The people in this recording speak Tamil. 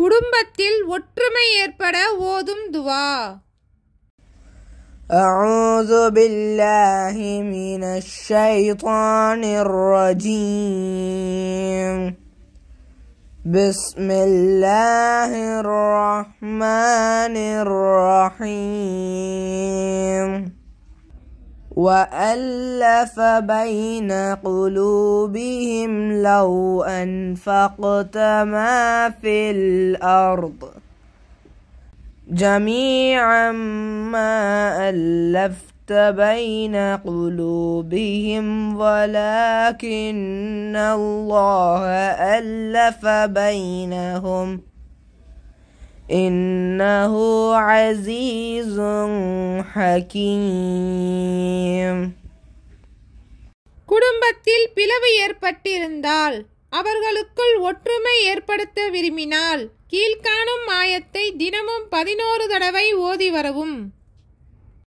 குடும்பத்தில் ஒற்றுமை ஏற்பட ஓதும் துவா أعوذ بالله من الشيطان الرجيم بسم الله الرحمن الرحيم وألف بين قلوبهم لو أنفقت ما في الأرض جميعا ما ألفت بين قلوبهم ولكن الله ألف بينهم إنه عزيز حكيم குடும்பத்தில் பிளவு ஏற்பட்டிருந்தால் அவர்களுக்குள் ஒற்றுமை ஏற்படுத்த விரும்பினால் கீழ்காணும் ஆயத்தை தினமும் பதினோரு தடவை ஓதி வரவும்